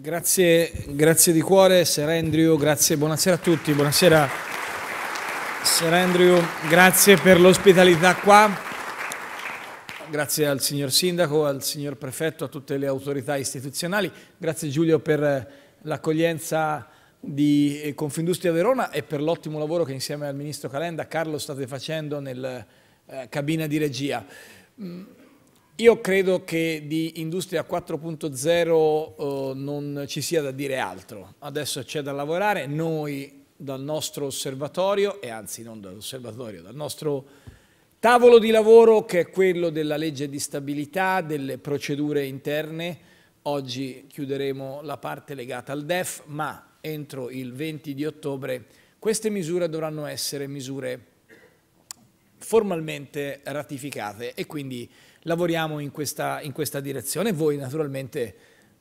Grazie, grazie di cuore Sir Andrew, grazie, buonasera a tutti, buonasera Sir Andrew, grazie per l'ospitalità qua, grazie al signor Sindaco, al signor Prefetto, a tutte le autorità istituzionali, grazie Giulio per l'accoglienza di eh, Confindustria Verona e per l'ottimo lavoro che insieme al Ministro Calenda, Carlo, state facendo nel eh, cabina di regia. Mm, io credo che di Industria 4.0 eh, non ci sia da dire altro. Adesso c'è da lavorare. Noi dal nostro osservatorio, e anzi non dall'osservatorio, dal nostro tavolo di lavoro che è quello della legge di stabilità, delle procedure interne, oggi chiuderemo la parte legata al DEF, ma entro il 20 di ottobre queste misure dovranno essere misure formalmente ratificate e quindi lavoriamo in questa, in questa direzione. Voi naturalmente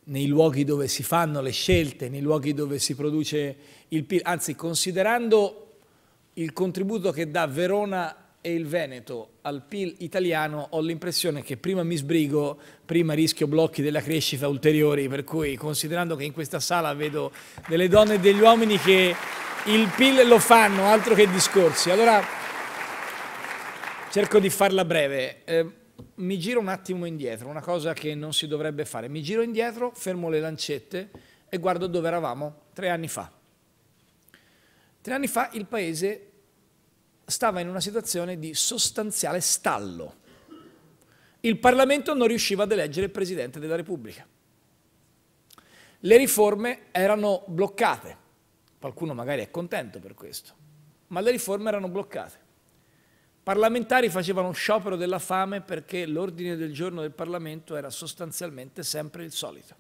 nei luoghi dove si fanno le scelte, nei luoghi dove si produce il PIL, anzi considerando il contributo che dà Verona e il Veneto al PIL italiano ho l'impressione che prima mi sbrigo, prima rischio blocchi della crescita ulteriori, per cui considerando che in questa sala vedo delle donne e degli uomini che il PIL lo fanno, altro che discorsi. Allora, Cerco di farla breve. Eh, mi giro un attimo indietro, una cosa che non si dovrebbe fare. Mi giro indietro, fermo le lancette e guardo dove eravamo tre anni fa. Tre anni fa il paese stava in una situazione di sostanziale stallo. Il Parlamento non riusciva ad eleggere il Presidente della Repubblica. Le riforme erano bloccate. Qualcuno magari è contento per questo, ma le riforme erano bloccate parlamentari facevano sciopero della fame perché l'ordine del giorno del Parlamento era sostanzialmente sempre il solito.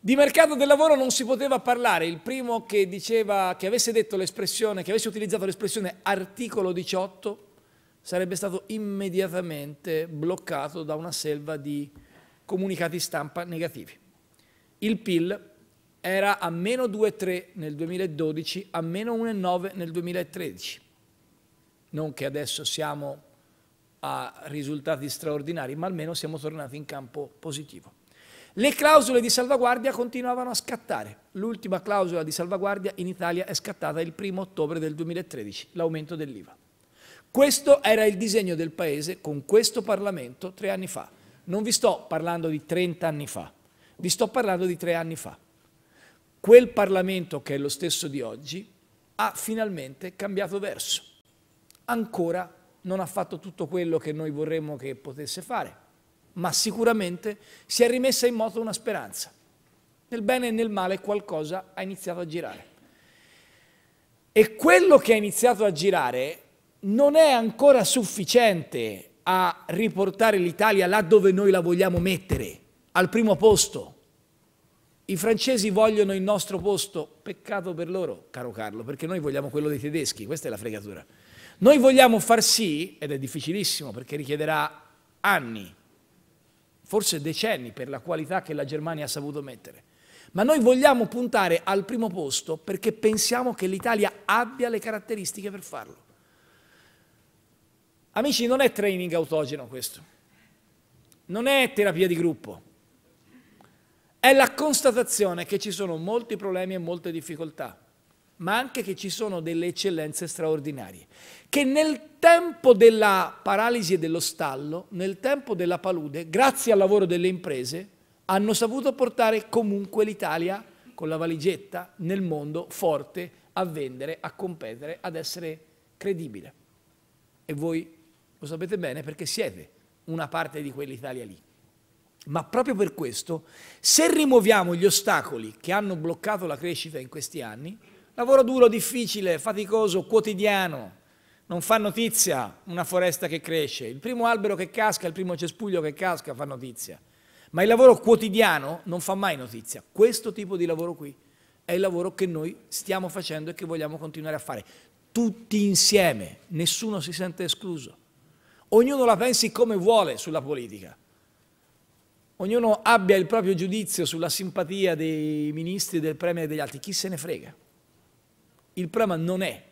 Di mercato del lavoro non si poteva parlare, il primo che diceva, che avesse detto l'espressione, che avesse utilizzato l'espressione articolo 18 sarebbe stato immediatamente bloccato da una selva di comunicati stampa negativi. Il PIL era a meno 2,3 nel 2012, a meno 1,9 nel 2013 non che adesso siamo a risultati straordinari, ma almeno siamo tornati in campo positivo. Le clausole di salvaguardia continuavano a scattare. L'ultima clausola di salvaguardia in Italia è scattata il 1 ottobre del 2013, l'aumento dell'IVA. Questo era il disegno del Paese con questo Parlamento tre anni fa. Non vi sto parlando di 30 anni fa, vi sto parlando di tre anni fa. Quel Parlamento, che è lo stesso di oggi, ha finalmente cambiato verso ancora non ha fatto tutto quello che noi vorremmo che potesse fare, ma sicuramente si è rimessa in moto una speranza. Nel bene e nel male qualcosa ha iniziato a girare. E quello che ha iniziato a girare non è ancora sufficiente a riportare l'Italia là dove noi la vogliamo mettere, al primo posto. I francesi vogliono il nostro posto, peccato per loro, caro Carlo, perché noi vogliamo quello dei tedeschi, questa è la fregatura. Noi vogliamo far sì, ed è difficilissimo perché richiederà anni, forse decenni per la qualità che la Germania ha saputo mettere, ma noi vogliamo puntare al primo posto perché pensiamo che l'Italia abbia le caratteristiche per farlo. Amici, non è training autogeno questo, non è terapia di gruppo, è la constatazione che ci sono molti problemi e molte difficoltà ma anche che ci sono delle eccellenze straordinarie, che nel tempo della paralisi e dello stallo, nel tempo della palude, grazie al lavoro delle imprese, hanno saputo portare comunque l'Italia con la valigetta nel mondo forte a vendere, a competere, ad essere credibile. E voi lo sapete bene perché siete una parte di quell'Italia lì. Ma proprio per questo, se rimuoviamo gli ostacoli che hanno bloccato la crescita in questi anni, Lavoro duro, difficile, faticoso, quotidiano. Non fa notizia una foresta che cresce. Il primo albero che casca, il primo cespuglio che casca fa notizia. Ma il lavoro quotidiano non fa mai notizia. Questo tipo di lavoro qui è il lavoro che noi stiamo facendo e che vogliamo continuare a fare. Tutti insieme, nessuno si sente escluso. Ognuno la pensi come vuole sulla politica. Ognuno abbia il proprio giudizio sulla simpatia dei ministri, del Premier e degli altri. Chi se ne frega? Il problema non è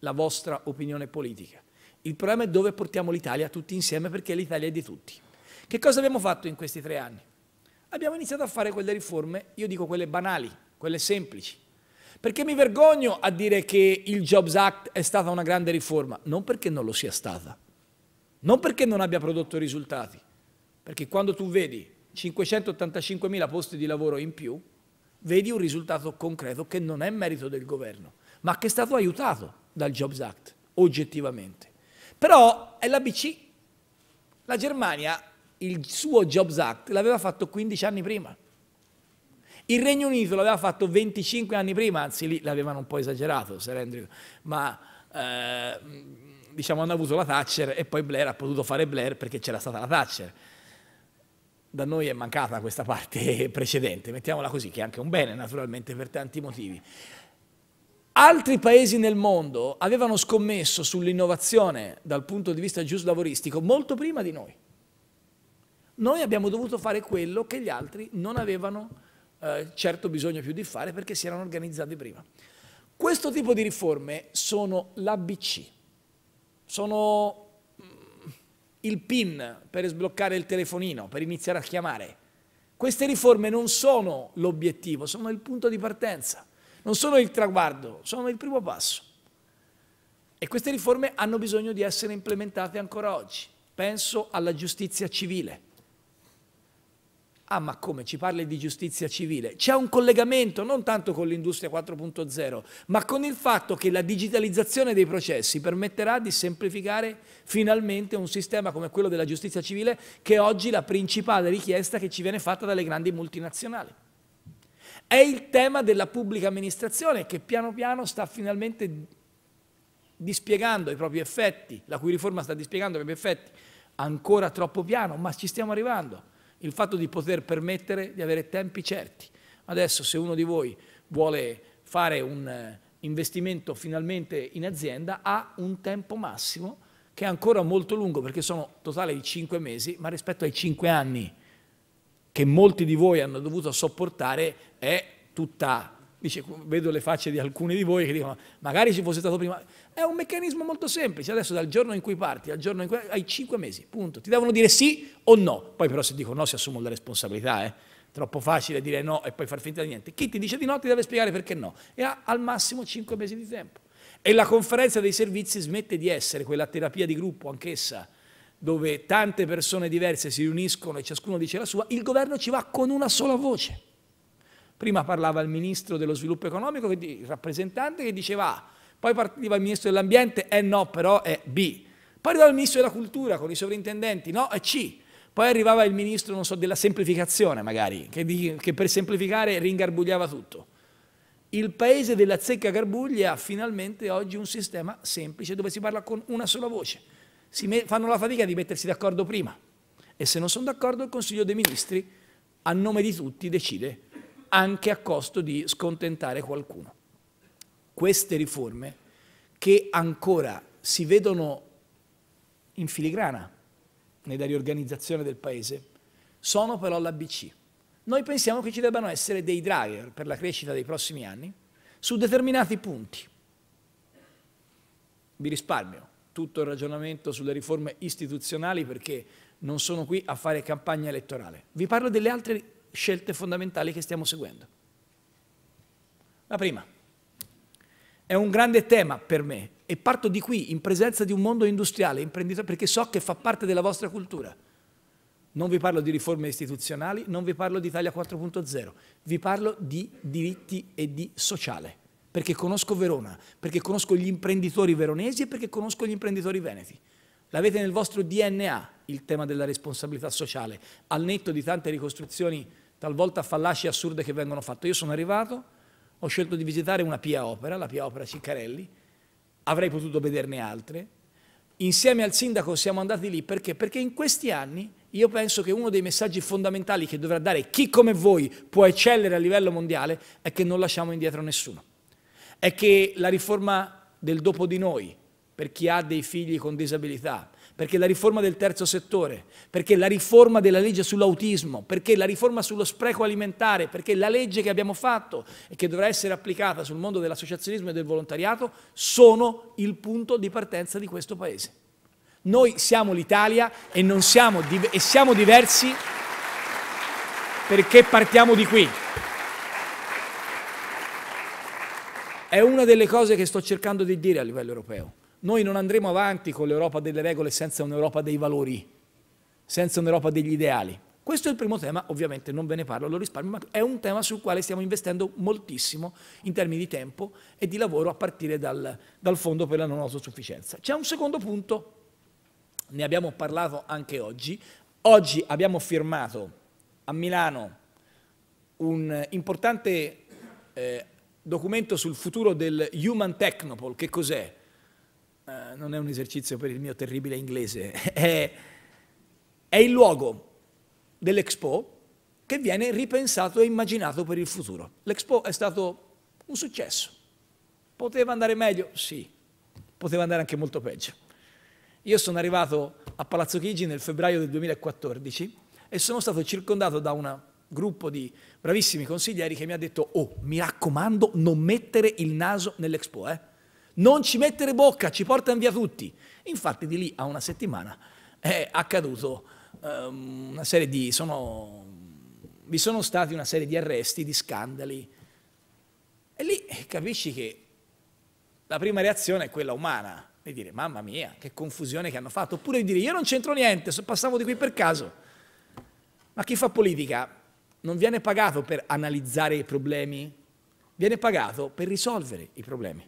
la vostra opinione politica, il problema è dove portiamo l'Italia tutti insieme perché l'Italia è di tutti. Che cosa abbiamo fatto in questi tre anni? Abbiamo iniziato a fare quelle riforme, io dico quelle banali, quelle semplici. Perché mi vergogno a dire che il Jobs Act è stata una grande riforma, non perché non lo sia stata, non perché non abbia prodotto risultati, perché quando tu vedi 585 mila posti di lavoro in più, vedi un risultato concreto che non è merito del governo, ma che è stato aiutato dal Jobs Act, oggettivamente. Però è l'ABC. La Germania il suo Jobs Act l'aveva fatto 15 anni prima. Il Regno Unito l'aveva fatto 25 anni prima, anzi lì l'avevano un po' esagerato, Sir Andrew, ma eh, diciamo hanno avuto la Thatcher e poi Blair ha potuto fare Blair perché c'era stata la Thatcher. Da noi è mancata questa parte precedente, mettiamola così, che è anche un bene naturalmente per tanti motivi altri paesi nel mondo avevano scommesso sull'innovazione dal punto di vista giuslavoristico molto prima di noi. Noi abbiamo dovuto fare quello che gli altri non avevano eh, certo bisogno più di fare perché si erano organizzati prima. Questo tipo di riforme sono l'ABC, sono mm, il PIN per sbloccare il telefonino, per iniziare a chiamare. Queste riforme non sono l'obiettivo, sono il punto di partenza non sono il traguardo, sono il primo passo. E queste riforme hanno bisogno di essere implementate ancora oggi. Penso alla giustizia civile. Ah, ma come ci parli di giustizia civile? C'è un collegamento non tanto con l'industria 4.0, ma con il fatto che la digitalizzazione dei processi permetterà di semplificare finalmente un sistema come quello della giustizia civile, che è oggi la principale richiesta che ci viene fatta dalle grandi multinazionali è il tema della pubblica amministrazione che piano piano sta finalmente dispiegando i propri effetti, la cui riforma sta dispiegando i propri effetti ancora troppo piano, ma ci stiamo arrivando. Il fatto di poter permettere di avere tempi certi. Adesso se uno di voi vuole fare un eh, investimento finalmente in azienda ha un tempo massimo che è ancora molto lungo perché sono totale di 5 mesi, ma rispetto ai 5 anni che molti di voi hanno dovuto sopportare è tutta Dice, vedo le facce di alcuni di voi che dicono magari ci fosse stato prima. È un meccanismo molto semplice, adesso dal giorno in cui parti al giorno in cui hai cinque mesi, punto. Ti devono dire sì o no, poi però se dico no si assumono le responsabilità, eh. troppo facile dire no e poi far finta di niente. Chi ti dice di no ti deve spiegare perché no e ha al massimo cinque mesi di tempo. E la conferenza dei servizi smette di essere quella terapia di gruppo anch'essa dove tante persone diverse si riuniscono e ciascuno dice la sua, il governo ci va con una sola voce. Prima parlava il ministro dello sviluppo economico, il rappresentante che diceva A, poi partiva il ministro dell'ambiente, eh no, però è B. Poi arrivava il ministro della cultura con i sovrintendenti, no, è C. Poi arrivava il ministro, non so, della semplificazione magari, che, di, che per semplificare ringarbugliava tutto. Il paese della zecca garbuglia ha finalmente oggi un sistema semplice dove si parla con una sola voce fanno la fatica di mettersi d'accordo prima e se non sono d'accordo il Consiglio dei Ministri a nome di tutti decide anche a costo di scontentare qualcuno. Queste riforme che ancora si vedono in filigrana nella riorganizzazione del Paese sono però l'ABC. Noi pensiamo che ci debbano essere dei driver per la crescita dei prossimi anni su determinati punti. Vi risparmio tutto il ragionamento sulle riforme istituzionali perché non sono qui a fare campagna elettorale. Vi parlo delle altre scelte fondamentali che stiamo seguendo. La prima è un grande tema per me e parto di qui in presenza di un mondo industriale, imprenditore, perché so che fa parte della vostra cultura. Non vi parlo di riforme istituzionali, non vi parlo di Italia 4.0, vi parlo di diritti e di sociale perché conosco Verona, perché conosco gli imprenditori veronesi e perché conosco gli imprenditori veneti. L'avete nel vostro DNA il tema della responsabilità sociale, al netto di tante ricostruzioni talvolta fallaci e assurde che vengono fatte. Io sono arrivato, ho scelto di visitare una Pia Opera, la Pia Opera Ciccarelli, avrei potuto vederne altre. Insieme al sindaco siamo andati lì perché? Perché in questi anni io penso che uno dei messaggi fondamentali che dovrà dare chi come voi può eccellere a livello mondiale è che non lasciamo indietro nessuno è che la riforma del dopo di noi, per chi ha dei figli con disabilità, perché la riforma del terzo settore, perché la riforma della legge sull'autismo, perché la riforma sullo spreco alimentare, perché la legge che abbiamo fatto e che dovrà essere applicata sul mondo dell'associazionismo e del volontariato sono il punto di partenza di questo Paese. Noi siamo l'Italia e, e siamo diversi perché partiamo di qui. È una delle cose che sto cercando di dire a livello europeo. Noi non andremo avanti con l'Europa delle regole senza un'Europa dei valori, senza un'Europa degli ideali. Questo è il primo tema, ovviamente non ve ne parlo, lo risparmio, ma è un tema sul quale stiamo investendo moltissimo in termini di tempo e di lavoro a partire dal, dal Fondo per la non autosufficienza. C'è un secondo punto, ne abbiamo parlato anche oggi. Oggi abbiamo firmato a Milano un importante eh, documento sul futuro del Human Technopole, che cos'è? Eh, non è un esercizio per il mio terribile inglese, è, è il luogo dell'Expo che viene ripensato e immaginato per il futuro. L'Expo è stato un successo. Poteva andare meglio? Sì, poteva andare anche molto peggio. Io sono arrivato a Palazzo Chigi nel febbraio del 2014 e sono stato circondato da una gruppo di bravissimi consiglieri che mi ha detto oh mi raccomando non mettere il naso nell'Expo, eh? non ci mettere bocca, ci portano via tutti. Infatti di lì a una settimana è accaduto um, una serie di... Sono, vi sono stati una serie di arresti, di scandali e lì capisci che la prima reazione è quella umana, di dire mamma mia che confusione che hanno fatto, oppure di dire io non c'entro niente, passavo di qui per caso. Ma chi fa politica non viene pagato per analizzare i problemi, viene pagato per risolvere i problemi.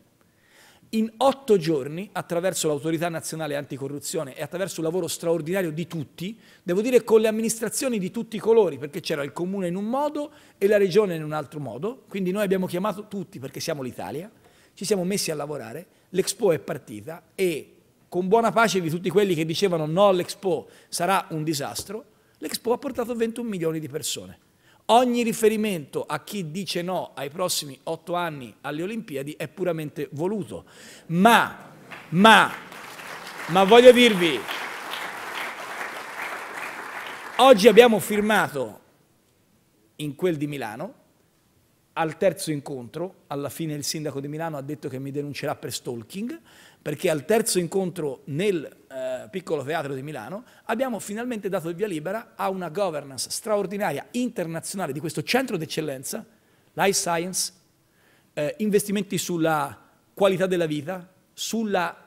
In otto giorni, attraverso l'autorità nazionale anticorruzione e attraverso un lavoro straordinario di tutti, devo dire con le amministrazioni di tutti i colori, perché c'era il comune in un modo e la regione in un altro modo, quindi noi abbiamo chiamato tutti perché siamo l'Italia, ci siamo messi a lavorare, l'Expo è partita e con buona pace di tutti quelli che dicevano no all'Expo sarà un disastro, l'Expo ha portato 21 milioni di persone. Ogni riferimento a chi dice no ai prossimi otto anni alle Olimpiadi è puramente voluto. Ma, ma, ma voglio dirvi, oggi abbiamo firmato in quel di Milano, al terzo incontro, alla fine il sindaco di Milano ha detto che mi denuncerà per stalking, perché al terzo incontro nel eh, piccolo teatro di Milano abbiamo finalmente dato il via libera a una governance straordinaria internazionale di questo centro d'eccellenza, life science, eh, investimenti sulla qualità della vita, sulle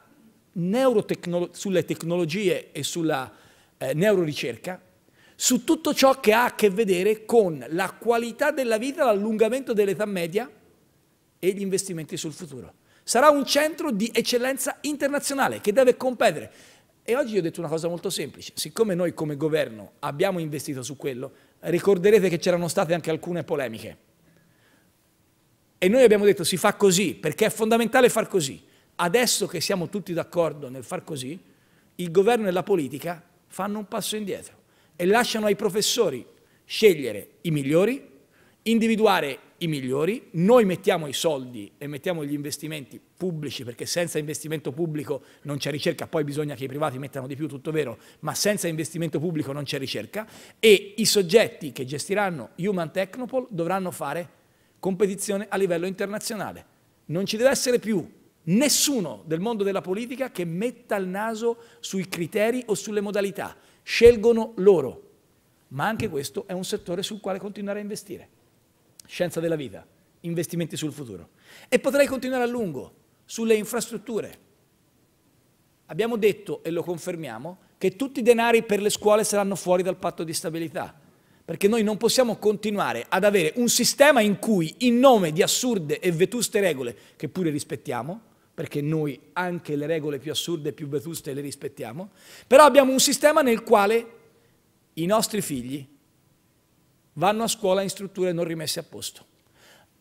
tecnologie e sulla eh, neuroricerca, su tutto ciò che ha a che vedere con la qualità della vita, l'allungamento dell'età media e gli investimenti sul futuro. Sarà un centro di eccellenza internazionale che deve competere. E oggi ho detto una cosa molto semplice, siccome noi come governo abbiamo investito su quello, ricorderete che c'erano state anche alcune polemiche. E noi abbiamo detto si fa così perché è fondamentale far così. Adesso che siamo tutti d'accordo nel far così, il governo e la politica fanno un passo indietro e lasciano ai professori scegliere i migliori, individuare i migliori, noi mettiamo i soldi e mettiamo gli investimenti pubblici, perché senza investimento pubblico non c'è ricerca, poi bisogna che i privati mettano di più, tutto vero, ma senza investimento pubblico non c'è ricerca, e i soggetti che gestiranno Human Technopole dovranno fare competizione a livello internazionale. Non ci deve essere più nessuno del mondo della politica che metta il naso sui criteri o sulle modalità, scelgono loro, ma anche questo è un settore sul quale continuare a investire scienza della vita, investimenti sul futuro. E potrei continuare a lungo sulle infrastrutture. Abbiamo detto, e lo confermiamo, che tutti i denari per le scuole saranno fuori dal patto di stabilità, perché noi non possiamo continuare ad avere un sistema in cui, in nome di assurde e vetuste regole, che pure rispettiamo, perché noi anche le regole più assurde e più vetuste le rispettiamo, però abbiamo un sistema nel quale i nostri figli vanno a scuola in strutture non rimesse a posto.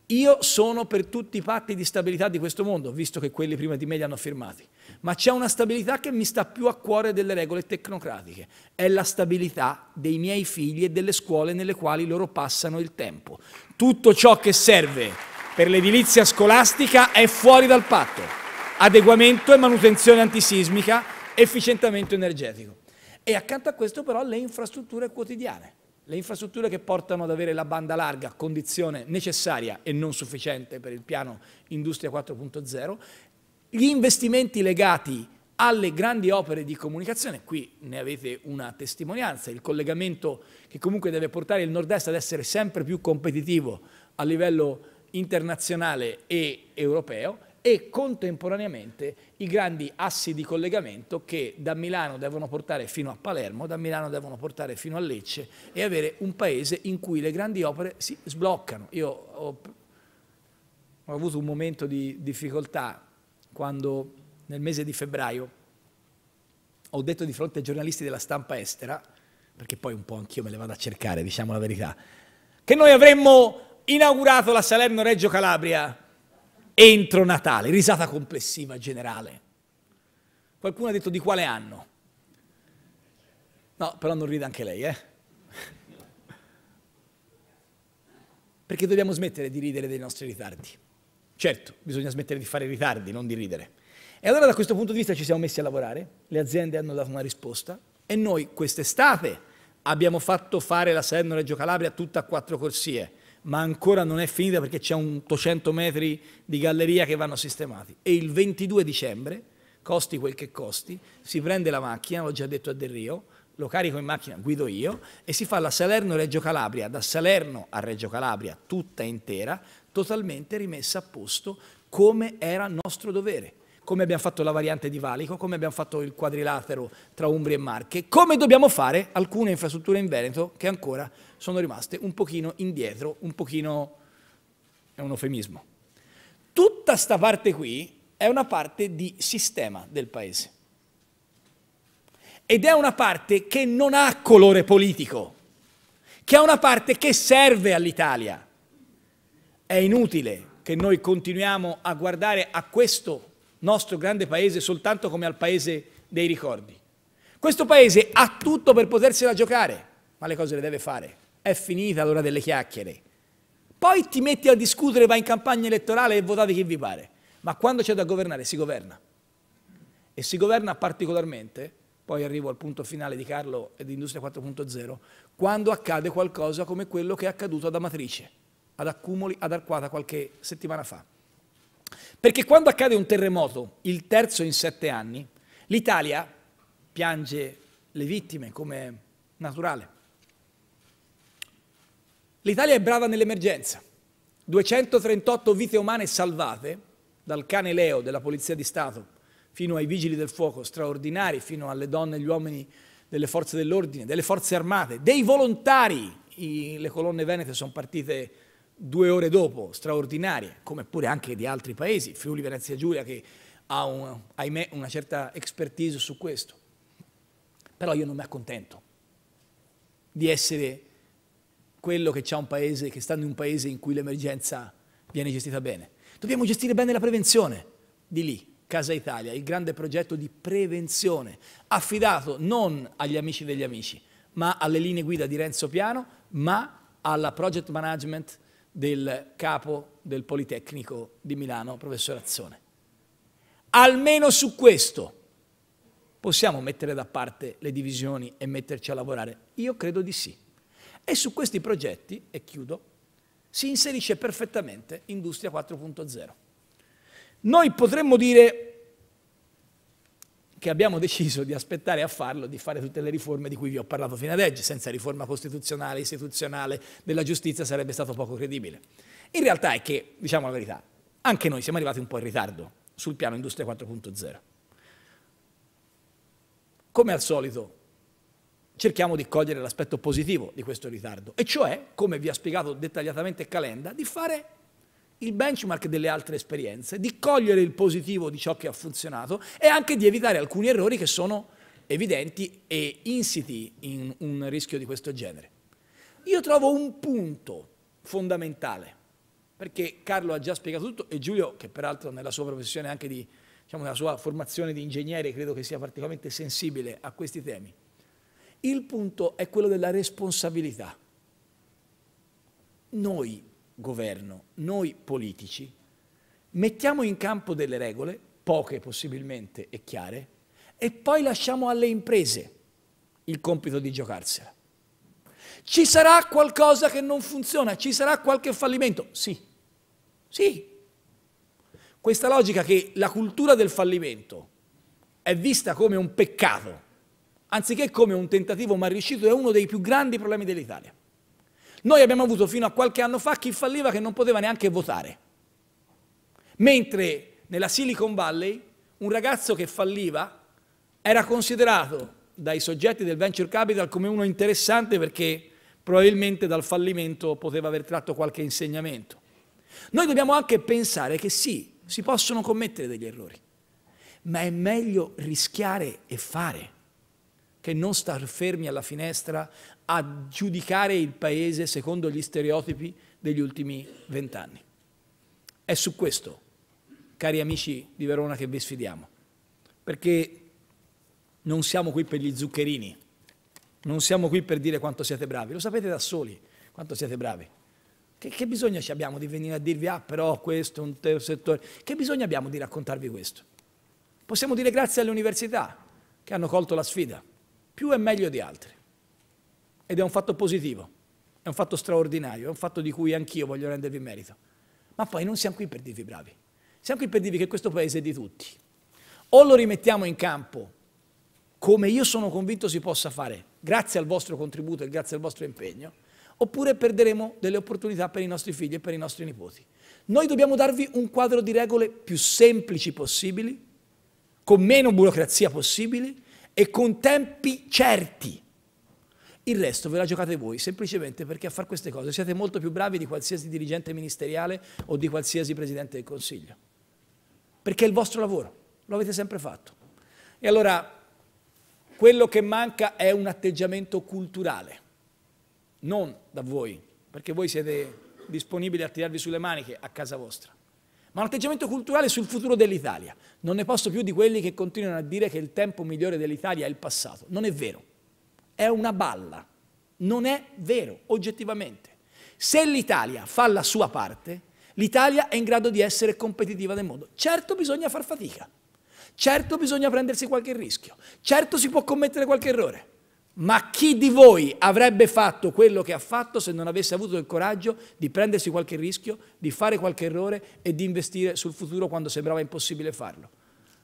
Io sono per tutti i patti di stabilità di questo mondo, visto che quelli prima di me li hanno firmati, ma c'è una stabilità che mi sta più a cuore delle regole tecnocratiche, è la stabilità dei miei figli e delle scuole nelle quali loro passano il tempo. Tutto ciò che serve per l'edilizia scolastica è fuori dal patto, adeguamento e manutenzione antisismica, efficientamento energetico. E accanto a questo però le infrastrutture quotidiane le infrastrutture che portano ad avere la banda larga, condizione necessaria e non sufficiente per il piano Industria 4.0, gli investimenti legati alle grandi opere di comunicazione, qui ne avete una testimonianza, il collegamento che comunque deve portare il nord-est ad essere sempre più competitivo a livello internazionale e europeo e contemporaneamente i grandi assi di collegamento che da Milano devono portare fino a Palermo, da Milano devono portare fino a Lecce e avere un paese in cui le grandi opere si sbloccano. Io ho, ho avuto un momento di difficoltà quando nel mese di febbraio ho detto di fronte ai giornalisti della stampa estera, perché poi un po' anch'io me le vado a cercare, diciamo la verità, che noi avremmo inaugurato la Salerno Reggio Calabria entro Natale, risata complessiva generale. Qualcuno ha detto di quale anno? No, però non ride anche lei, eh? Perché dobbiamo smettere di ridere dei nostri ritardi. Certo, bisogna smettere di fare ritardi, non di ridere. E allora da questo punto di vista ci siamo messi a lavorare, le aziende hanno dato una risposta e noi quest'estate abbiamo fatto fare la Salerno-Reggio Calabria tutta a quattro corsie ma ancora non è finita perché c'è 800 metri di galleria che vanno sistemati. E il 22 dicembre, costi quel che costi, si prende la macchina, l'ho già detto a Del Rio, lo carico in macchina, guido io, e si fa la Salerno-Reggio Calabria, da Salerno a Reggio Calabria, tutta intera, totalmente rimessa a posto come era nostro dovere come abbiamo fatto la variante di Valico, come abbiamo fatto il quadrilatero tra Umbria e Marche, come dobbiamo fare alcune infrastrutture in Veneto che ancora sono rimaste un pochino indietro, un pochino... è un eufemismo. Tutta sta parte qui è una parte di sistema del Paese. Ed è una parte che non ha colore politico, che è una parte che serve all'Italia. È inutile che noi continuiamo a guardare a questo nostro grande paese soltanto come al paese dei ricordi. Questo paese ha tutto per potersela giocare, ma le cose le deve fare. È finita l'ora delle chiacchiere. Poi ti metti a discutere, vai in campagna elettorale e votate chi vi pare. Ma quando c'è da governare si governa. E si governa particolarmente, poi arrivo al punto finale di Carlo e di Industria 4.0, quando accade qualcosa come quello che è accaduto ad Amatrice, ad Accumuli, ad Arquata qualche settimana fa. Perché quando accade un terremoto, il terzo in sette anni, l'Italia piange le vittime come naturale. L'Italia è brava nell'emergenza. 238 vite umane salvate dal cane Leo della Polizia di Stato fino ai vigili del fuoco straordinari, fino alle donne e gli uomini delle forze dell'ordine, delle forze armate, dei volontari. I, le colonne venete sono partite due ore dopo, straordinarie, come pure anche di altri paesi, Friuli Venezia Giulia che ha, un, ahimè, una certa expertise su questo. Però io non mi accontento di essere quello che, paese, che sta in un paese in cui l'emergenza viene gestita bene. Dobbiamo gestire bene la prevenzione di lì, Casa Italia, il grande progetto di prevenzione, affidato non agli amici degli amici, ma alle linee guida di Renzo Piano, ma alla project management del capo del Politecnico di Milano, professor Azzone. Almeno su questo possiamo mettere da parte le divisioni e metterci a lavorare? Io credo di sì. E su questi progetti, e chiudo, si inserisce perfettamente Industria 4.0. Noi potremmo dire che abbiamo deciso di aspettare a farlo, di fare tutte le riforme di cui vi ho parlato fino ad oggi, senza riforma costituzionale, istituzionale, della giustizia sarebbe stato poco credibile. In realtà è che, diciamo la verità, anche noi siamo arrivati un po' in ritardo sul piano Industria 4.0. Come al solito cerchiamo di cogliere l'aspetto positivo di questo ritardo, e cioè, come vi ha spiegato dettagliatamente Calenda, di fare il benchmark delle altre esperienze, di cogliere il positivo di ciò che ha funzionato e anche di evitare alcuni errori che sono evidenti e insiti in un rischio di questo genere. Io trovo un punto fondamentale, perché Carlo ha già spiegato tutto e Giulio, che peraltro nella sua professione anche di, diciamo, nella sua formazione di ingegnere, credo che sia particolarmente sensibile a questi temi. Il punto è quello della responsabilità. Noi governo, noi politici, mettiamo in campo delle regole, poche possibilmente e chiare, e poi lasciamo alle imprese il compito di giocarsela. Ci sarà qualcosa che non funziona, ci sarà qualche fallimento? Sì, sì. Questa logica che la cultura del fallimento è vista come un peccato, anziché come un tentativo mal riuscito, è uno dei più grandi problemi dell'Italia. Noi abbiamo avuto fino a qualche anno fa chi falliva che non poteva neanche votare. Mentre nella Silicon Valley un ragazzo che falliva era considerato dai soggetti del venture capital come uno interessante perché probabilmente dal fallimento poteva aver tratto qualche insegnamento. Noi dobbiamo anche pensare che sì, si possono commettere degli errori, ma è meglio rischiare e fare che non star fermi alla finestra a giudicare il paese secondo gli stereotipi degli ultimi vent'anni. È su questo, cari amici di Verona, che vi sfidiamo, perché non siamo qui per gli zuccherini, non siamo qui per dire quanto siete bravi, lo sapete da soli quanto siete bravi. Che, che bisogno ci abbiamo di venire a dirvi, ah però questo è un terzo settore, che bisogno abbiamo di raccontarvi questo? Possiamo dire grazie alle università che hanno colto la sfida più e meglio di altri. Ed è un fatto positivo, è un fatto straordinario, è un fatto di cui anch'io voglio rendervi merito. Ma poi non siamo qui per dirvi bravi, siamo qui per dirvi che questo paese è di tutti. O lo rimettiamo in campo, come io sono convinto si possa fare, grazie al vostro contributo e grazie al vostro impegno, oppure perderemo delle opportunità per i nostri figli e per i nostri nipoti. Noi dobbiamo darvi un quadro di regole più semplici possibili, con meno burocrazia possibili, e con tempi certi. Il resto ve la giocate voi, semplicemente perché a fare queste cose siete molto più bravi di qualsiasi dirigente ministeriale o di qualsiasi presidente del Consiglio. Perché è il vostro lavoro, lo avete sempre fatto. E allora quello che manca è un atteggiamento culturale, non da voi, perché voi siete disponibili a tirarvi sulle maniche a casa vostra ma un atteggiamento culturale sul futuro dell'Italia. Non ne posso più di quelli che continuano a dire che il tempo migliore dell'Italia è il passato. Non è vero, è una balla, non è vero, oggettivamente. Se l'Italia fa la sua parte, l'Italia è in grado di essere competitiva nel mondo. Certo bisogna far fatica, certo bisogna prendersi qualche rischio, certo si può commettere qualche errore, ma chi di voi avrebbe fatto quello che ha fatto se non avesse avuto il coraggio di prendersi qualche rischio, di fare qualche errore e di investire sul futuro quando sembrava impossibile farlo?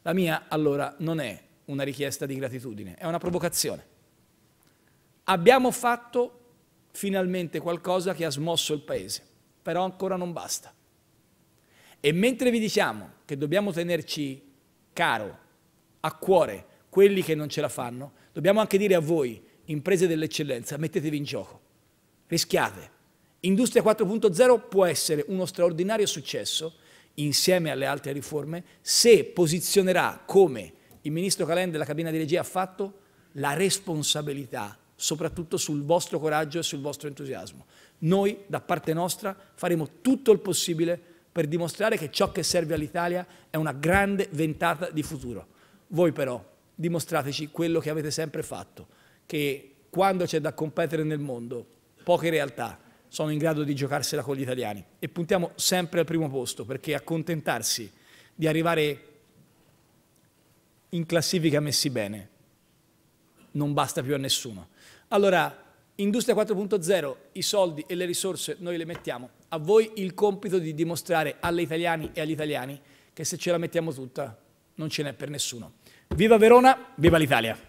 La mia allora non è una richiesta di gratitudine, è una provocazione. Abbiamo fatto finalmente qualcosa che ha smosso il Paese, però ancora non basta. E mentre vi diciamo che dobbiamo tenerci caro, a cuore, quelli che non ce la fanno, Dobbiamo anche dire a voi, imprese dell'eccellenza, mettetevi in gioco, rischiate. Industria 4.0 può essere uno straordinario successo insieme alle altre riforme se posizionerà, come il ministro Calenda e la cabina di regia ha fatto, la responsabilità soprattutto sul vostro coraggio e sul vostro entusiasmo. Noi, da parte nostra, faremo tutto il possibile per dimostrare che ciò che serve all'Italia è una grande ventata di futuro. Voi però dimostrateci quello che avete sempre fatto, che quando c'è da competere nel mondo, poche realtà sono in grado di giocarsela con gli italiani e puntiamo sempre al primo posto perché accontentarsi di arrivare in classifica messi bene non basta più a nessuno. Allora, Industria 4.0, i soldi e le risorse noi le mettiamo. A voi il compito di dimostrare alle italiane e agli italiani che se ce la mettiamo tutta non ce n'è per nessuno. Viva Verona, viva l'Italia!